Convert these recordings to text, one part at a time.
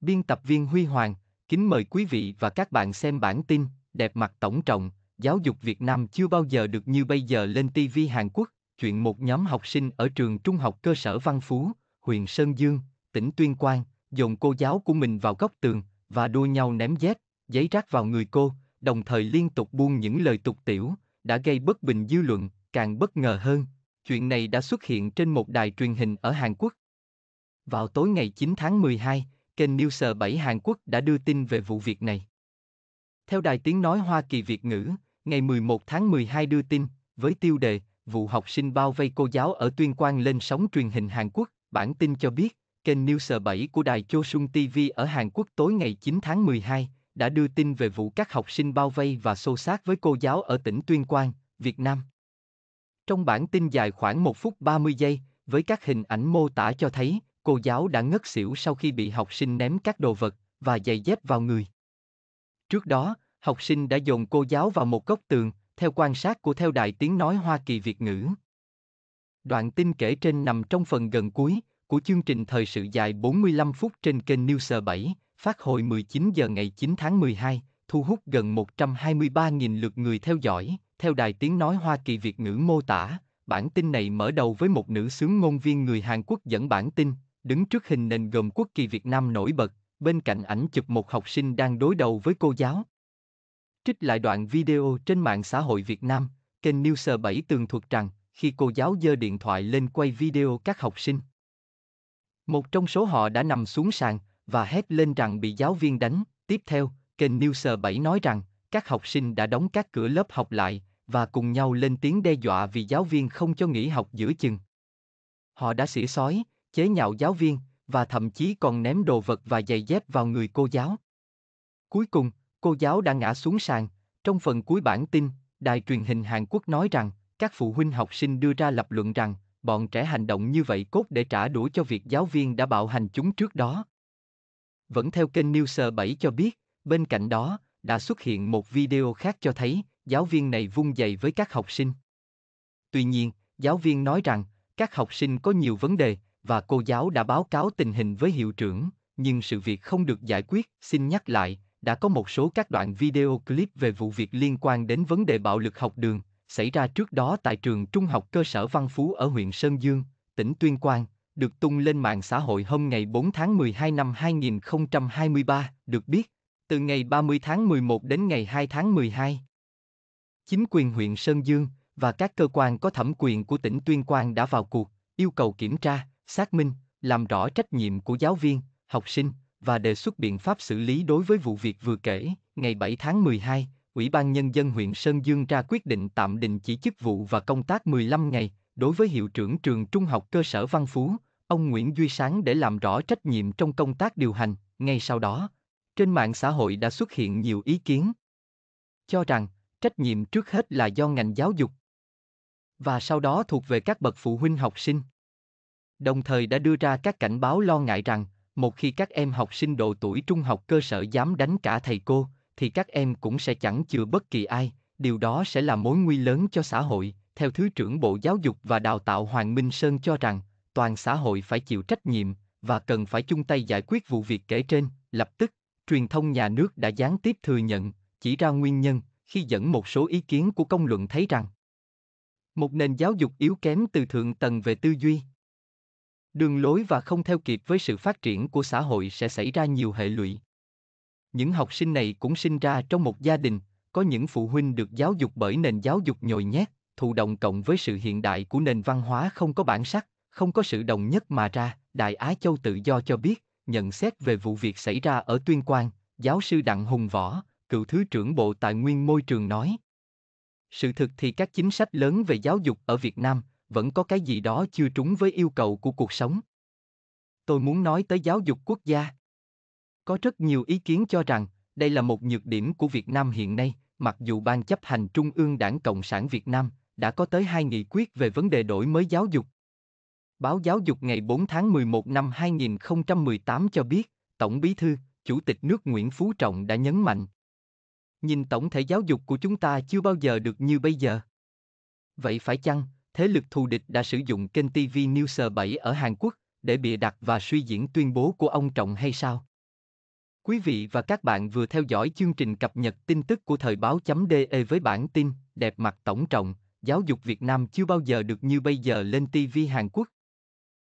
Biên tập viên Huy Hoàng, kính mời quý vị và các bạn xem bản tin Đẹp mặt tổng trọng, giáo dục Việt Nam chưa bao giờ được như bây giờ lên TV Hàn Quốc, chuyện một nhóm học sinh ở trường trung học cơ sở Văn Phú, huyện Sơn Dương, tỉnh Tuyên Quang, dồn cô giáo của mình vào góc tường và đua nhau ném dép, giấy rác vào người cô, đồng thời liên tục buông những lời tục tiểu, đã gây bất bình dư luận, càng bất ngờ hơn, chuyện này đã xuất hiện trên một đài truyền hình ở Hàn Quốc. Vào tối ngày 9 tháng 12, kênh News 7 Hàn Quốc đã đưa tin về vụ việc này. Theo Đài Tiếng Nói Hoa Kỳ Việt ngữ, ngày 11 tháng 12 đưa tin, với tiêu đề Vụ học sinh bao vây cô giáo ở Tuyên Quang lên sóng truyền hình Hàn Quốc, bản tin cho biết, kênh News 7 của đài Chosun TV ở Hàn Quốc tối ngày 9 tháng 12 đã đưa tin về vụ các học sinh bao vây và xô xát với cô giáo ở tỉnh Tuyên Quang, Việt Nam. Trong bản tin dài khoảng 1 phút 30 giây, với các hình ảnh mô tả cho thấy, cô giáo đã ngất xỉu sau khi bị học sinh ném các đồ vật và giày dép vào người. Trước đó, học sinh đã dồn cô giáo vào một góc tường, theo quan sát của theo đại tiếng nói Hoa Kỳ Việt ngữ. Đoạn tin kể trên nằm trong phần gần cuối của chương trình thời sự dài 45 phút trên kênh News 7, phát hồi 19 giờ ngày 9 tháng 12, thu hút gần 123.000 lượt người theo dõi, theo đài tiếng nói Hoa Kỳ Việt ngữ mô tả. Bản tin này mở đầu với một nữ sướng ngôn viên người Hàn Quốc dẫn bản tin, đứng trước hình nền gồm quốc kỳ Việt Nam nổi bật, bên cạnh ảnh chụp một học sinh đang đối đầu với cô giáo. Trích lại đoạn video trên mạng xã hội Việt Nam, kênh news 7 tường thuật rằng, khi cô giáo giơ điện thoại lên quay video các học sinh. Một trong số họ đã nằm xuống sàn và hét lên rằng bị giáo viên đánh. Tiếp theo, kênh news 7 nói rằng, các học sinh đã đóng các cửa lớp học lại và cùng nhau lên tiếng đe dọa vì giáo viên không cho nghỉ học giữa chừng. Họ đã xỉa sói, chế nhạo giáo viên, và thậm chí còn ném đồ vật và giày dép vào người cô giáo. Cuối cùng, cô giáo đã ngã xuống sàn. Trong phần cuối bản tin, đài truyền hình Hàn Quốc nói rằng, các phụ huynh học sinh đưa ra lập luận rằng, bọn trẻ hành động như vậy cốt để trả đũa cho việc giáo viên đã bạo hành chúng trước đó. Vẫn theo kênh News 7 cho biết, bên cạnh đó, đã xuất hiện một video khác cho thấy, giáo viên này vung giày với các học sinh. Tuy nhiên, giáo viên nói rằng, các học sinh có nhiều vấn đề, và cô giáo đã báo cáo tình hình với hiệu trưởng, nhưng sự việc không được giải quyết. Xin nhắc lại, đã có một số các đoạn video clip về vụ việc liên quan đến vấn đề bạo lực học đường, xảy ra trước đó tại trường trung học cơ sở Văn Phú ở huyện Sơn Dương, tỉnh Tuyên Quang, được tung lên mạng xã hội hôm ngày 4 tháng 12 năm 2023, được biết, từ ngày 30 tháng 11 đến ngày 2 tháng 12. Chính quyền huyện Sơn Dương và các cơ quan có thẩm quyền của tỉnh Tuyên Quang đã vào cuộc, yêu cầu kiểm tra, xác minh, làm rõ trách nhiệm của giáo viên, học sinh và đề xuất biện pháp xử lý đối với vụ việc vừa kể, ngày 7 tháng 12, Ủy ban Nhân dân huyện Sơn Dương ra quyết định tạm đình chỉ chức vụ và công tác 15 ngày đối với hiệu trưởng trường trung học cơ sở Văn Phú, ông Nguyễn Duy Sáng để làm rõ trách nhiệm trong công tác điều hành. Ngay sau đó, trên mạng xã hội đã xuất hiện nhiều ý kiến cho rằng trách nhiệm trước hết là do ngành giáo dục và sau đó thuộc về các bậc phụ huynh học sinh đồng thời đã đưa ra các cảnh báo lo ngại rằng một khi các em học sinh độ tuổi trung học cơ sở dám đánh cả thầy cô thì các em cũng sẽ chẳng chừa bất kỳ ai điều đó sẽ là mối nguy lớn cho xã hội theo thứ trưởng bộ giáo dục và đào tạo hoàng minh sơn cho rằng toàn xã hội phải chịu trách nhiệm và cần phải chung tay giải quyết vụ việc kể trên lập tức truyền thông nhà nước đã gián tiếp thừa nhận chỉ ra nguyên nhân khi dẫn một số ý kiến của công luận thấy rằng một nền giáo dục yếu kém từ thượng tầng về tư duy đường lối và không theo kịp với sự phát triển của xã hội sẽ xảy ra nhiều hệ lụy những học sinh này cũng sinh ra trong một gia đình có những phụ huynh được giáo dục bởi nền giáo dục nhồi nhét thụ động cộng với sự hiện đại của nền văn hóa không có bản sắc không có sự đồng nhất mà ra đại á châu tự do cho biết nhận xét về vụ việc xảy ra ở tuyên quang giáo sư đặng hùng võ cựu thứ trưởng bộ tài nguyên môi trường nói sự thực thì các chính sách lớn về giáo dục ở việt nam vẫn có cái gì đó chưa trúng với yêu cầu của cuộc sống tôi muốn nói tới giáo dục quốc gia có rất nhiều ý kiến cho rằng đây là một nhược điểm của việt nam hiện nay mặc dù ban chấp hành trung ương đảng cộng sản việt nam đã có tới hai nghị quyết về vấn đề đổi mới giáo dục. Báo Giáo dục ngày 4 tháng 11 năm 2018 cho biết, Tổng Bí thư, Chủ tịch nước Nguyễn Phú Trọng đã nhấn mạnh. Nhìn tổng thể giáo dục của chúng ta chưa bao giờ được như bây giờ. Vậy phải chăng, thế lực thù địch đã sử dụng kênh TV News 7 ở Hàn Quốc để bịa đặt và suy diễn tuyên bố của ông Trọng hay sao? Quý vị và các bạn vừa theo dõi chương trình cập nhật tin tức của thời báo DE với bản tin Đẹp mặt Tổng Trọng, giáo dục Việt Nam chưa bao giờ được như bây giờ lên TV Hàn Quốc.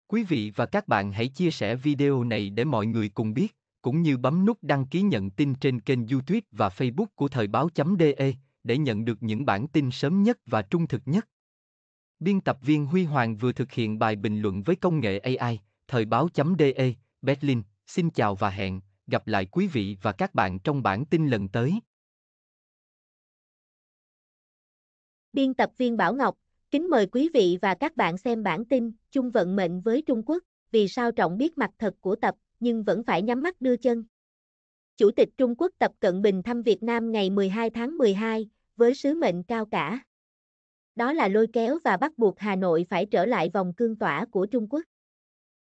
Quý vị và các bạn hãy chia sẻ video này để mọi người cùng biết, cũng như bấm nút đăng ký nhận tin trên kênh YouTube và Facebook của thời báo.de để nhận được những bản tin sớm nhất và trung thực nhất. Biên tập viên Huy Hoàng vừa thực hiện bài bình luận với công nghệ AI, thời báo.de, Berlin, xin chào và hẹn gặp lại quý vị và các bạn trong bản tin lần tới. Biên tập viên Bảo Ngọc, kính mời quý vị và các bạn xem bản tin Chung vận mệnh với Trung Quốc, vì sao trọng biết mặt thật của tập nhưng vẫn phải nhắm mắt đưa chân. Chủ tịch Trung Quốc Tập Cận Bình thăm Việt Nam ngày 12 tháng 12 với sứ mệnh cao cả đó là lôi kéo và bắt buộc Hà Nội phải trở lại vòng cương tỏa của Trung Quốc.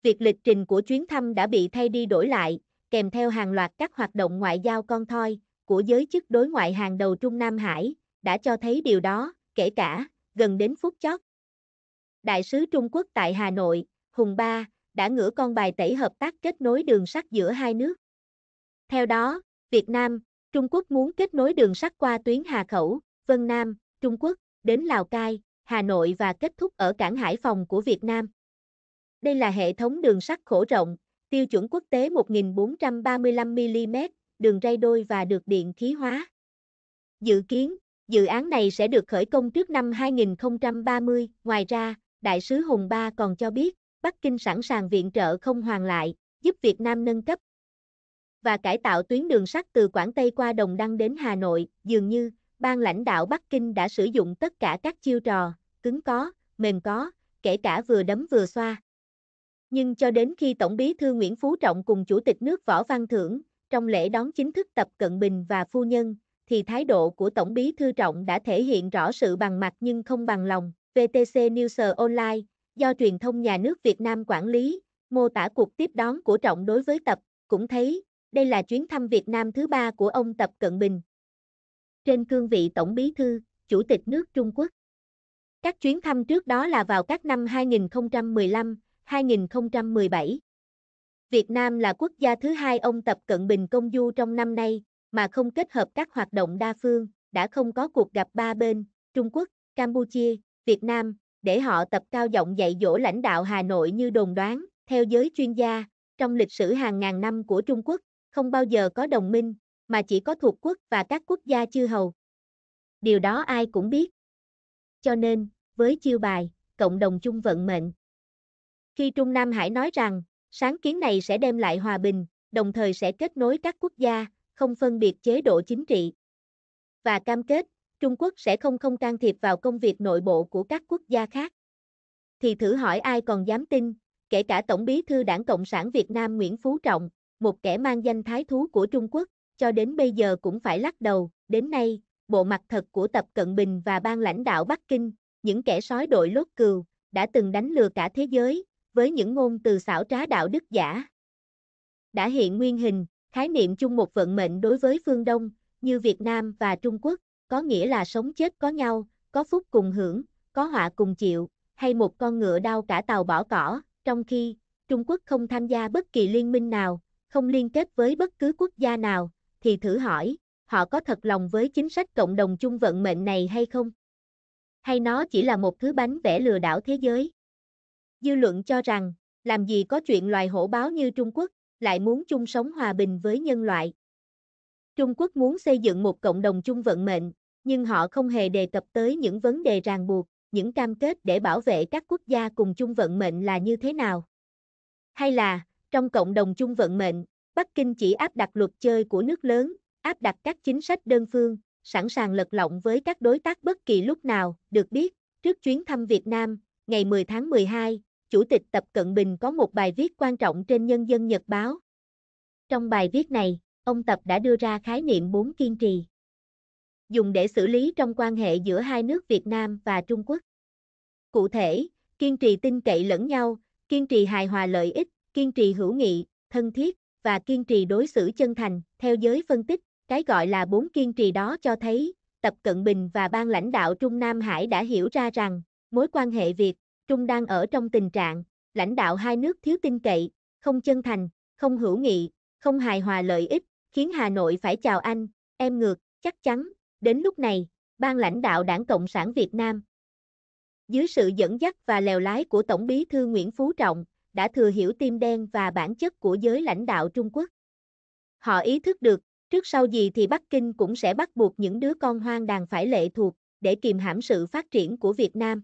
Việc lịch trình của chuyến thăm đã bị thay đi đổi lại, kèm theo hàng loạt các hoạt động ngoại giao con thoi của giới chức đối ngoại hàng đầu Trung Nam Hải, đã cho thấy điều đó, kể cả gần đến phút chót. Đại sứ Trung Quốc tại Hà Nội, Hùng Ba, đã ngửa con bài tẩy hợp tác kết nối đường sắt giữa hai nước. Theo đó, Việt Nam, Trung Quốc muốn kết nối đường sắt qua tuyến Hà Khẩu, Vân Nam, Trung Quốc, đến Lào Cai, Hà Nội và kết thúc ở cảng Hải Phòng của Việt Nam. Đây là hệ thống đường sắt khổ rộng, tiêu chuẩn quốc tế 1435mm, đường ray đôi và được điện khí hóa. Dự kiến, dự án này sẽ được khởi công trước năm 2030. Ngoài ra, Đại sứ Hùng Ba còn cho biết, Bắc Kinh sẵn sàng viện trợ không hoàn lại, giúp Việt Nam nâng cấp và cải tạo tuyến đường sắt từ Quảng Tây qua Đồng Đăng đến Hà Nội, dường như ban lãnh đạo Bắc Kinh đã sử dụng tất cả các chiêu trò, cứng có, mềm có, kể cả vừa đấm vừa xoa. Nhưng cho đến khi Tổng bí thư Nguyễn Phú Trọng cùng Chủ tịch nước Võ Văn Thưởng, trong lễ đón chính thức Tập Cận Bình và Phu Nhân, thì thái độ của Tổng bí thư Trọng đã thể hiện rõ sự bằng mặt nhưng không bằng lòng. VTC News Online, do truyền thông nhà nước Việt Nam quản lý, mô tả cuộc tiếp đón của Trọng đối với Tập, cũng thấy, đây là chuyến thăm Việt Nam thứ ba của ông Tập Cận Bình trên cương vị Tổng Bí thư, Chủ tịch nước Trung Quốc. Các chuyến thăm trước đó là vào các năm 2015, 2017. Việt Nam là quốc gia thứ hai ông Tập Cận Bình công du trong năm nay, mà không kết hợp các hoạt động đa phương, đã không có cuộc gặp ba bên, Trung Quốc, Campuchia, Việt Nam, để họ tập cao giọng dạy dỗ lãnh đạo Hà Nội như đồn đoán, theo giới chuyên gia, trong lịch sử hàng ngàn năm của Trung Quốc, không bao giờ có đồng minh, mà chỉ có thuộc quốc và các quốc gia chư hầu. Điều đó ai cũng biết. Cho nên, với chiêu bài, cộng đồng chung vận mệnh. Khi Trung Nam Hải nói rằng, sáng kiến này sẽ đem lại hòa bình, đồng thời sẽ kết nối các quốc gia, không phân biệt chế độ chính trị. Và cam kết, Trung Quốc sẽ không không can thiệp vào công việc nội bộ của các quốc gia khác. Thì thử hỏi ai còn dám tin, kể cả Tổng bí thư Đảng Cộng sản Việt Nam Nguyễn Phú Trọng, một kẻ mang danh thái thú của Trung Quốc, cho đến bây giờ cũng phải lắc đầu, đến nay, bộ mặt thật của Tập Cận Bình và ban lãnh đạo Bắc Kinh, những kẻ sói đội lốt cừu, đã từng đánh lừa cả thế giới, với những ngôn từ xảo trá đạo đức giả. Đã hiện nguyên hình, khái niệm chung một vận mệnh đối với phương Đông, như Việt Nam và Trung Quốc, có nghĩa là sống chết có nhau, có phúc cùng hưởng, có họa cùng chịu, hay một con ngựa đau cả tàu bỏ cỏ, trong khi Trung Quốc không tham gia bất kỳ liên minh nào, không liên kết với bất cứ quốc gia nào, thì thử hỏi, họ có thật lòng với chính sách cộng đồng chung vận mệnh này hay không? Hay nó chỉ là một thứ bánh vẽ lừa đảo thế giới? Dư luận cho rằng, làm gì có chuyện loài hổ báo như Trung Quốc, lại muốn chung sống hòa bình với nhân loại. Trung Quốc muốn xây dựng một cộng đồng chung vận mệnh, nhưng họ không hề đề cập tới những vấn đề ràng buộc, những cam kết để bảo vệ các quốc gia cùng chung vận mệnh là như thế nào. Hay là, trong cộng đồng chung vận mệnh, Bắc Kinh chỉ áp đặt luật chơi của nước lớn, áp đặt các chính sách đơn phương, sẵn sàng lật lọng với các đối tác bất kỳ lúc nào, được biết, trước chuyến thăm Việt Nam, ngày 10 tháng 12, Chủ tịch Tập Cận Bình có một bài viết quan trọng trên Nhân dân Nhật báo. Trong bài viết này, ông Tập đã đưa ra khái niệm bốn kiên trì, dùng để xử lý trong quan hệ giữa hai nước Việt Nam và Trung Quốc. Cụ thể, kiên trì tin cậy lẫn nhau, kiên trì hài hòa lợi ích, kiên trì hữu nghị, thân thiết, và kiên trì đối xử chân thành. Theo giới phân tích, cái gọi là bốn kiên trì đó cho thấy, Tập Cận Bình và ban lãnh đạo Trung Nam Hải đã hiểu ra rằng, mối quan hệ Việt, Trung đang ở trong tình trạng, lãnh đạo hai nước thiếu tin cậy, không chân thành, không hữu nghị, không hài hòa lợi ích, khiến Hà Nội phải chào anh, em ngược, chắc chắn, đến lúc này, ban lãnh đạo Đảng Cộng sản Việt Nam. Dưới sự dẫn dắt và lèo lái của Tổng bí thư Nguyễn Phú Trọng, đã thừa hiểu tim đen và bản chất của giới lãnh đạo Trung Quốc. Họ ý thức được, trước sau gì thì Bắc Kinh cũng sẽ bắt buộc những đứa con hoang đàn phải lệ thuộc, để kìm hãm sự phát triển của Việt Nam.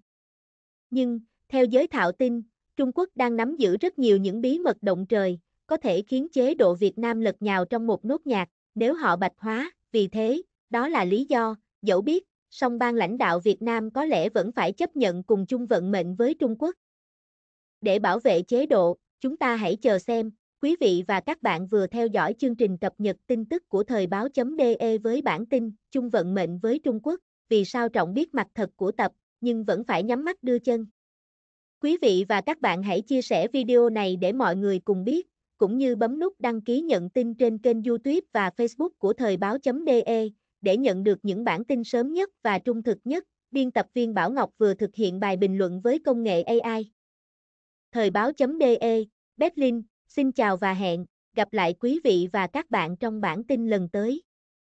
Nhưng, theo giới thạo tin, Trung Quốc đang nắm giữ rất nhiều những bí mật động trời, có thể khiến chế độ Việt Nam lật nhào trong một nốt nhạc, nếu họ bạch hóa, vì thế, đó là lý do, dẫu biết, song ban lãnh đạo Việt Nam có lẽ vẫn phải chấp nhận cùng chung vận mệnh với Trung Quốc. Để bảo vệ chế độ, chúng ta hãy chờ xem. Quý vị và các bạn vừa theo dõi chương trình cập nhật tin tức của thời báo.de với bản tin Chung vận mệnh với Trung Quốc, vì sao trọng biết mặt thật của tập, nhưng vẫn phải nhắm mắt đưa chân. Quý vị và các bạn hãy chia sẻ video này để mọi người cùng biết, cũng như bấm nút đăng ký nhận tin trên kênh YouTube và Facebook của thời báo.de để nhận được những bản tin sớm nhất và trung thực nhất. Biên tập viên Bảo Ngọc vừa thực hiện bài bình luận với công nghệ AI. Thời báo.de, Berlin, xin chào và hẹn gặp lại quý vị và các bạn trong bản tin lần tới.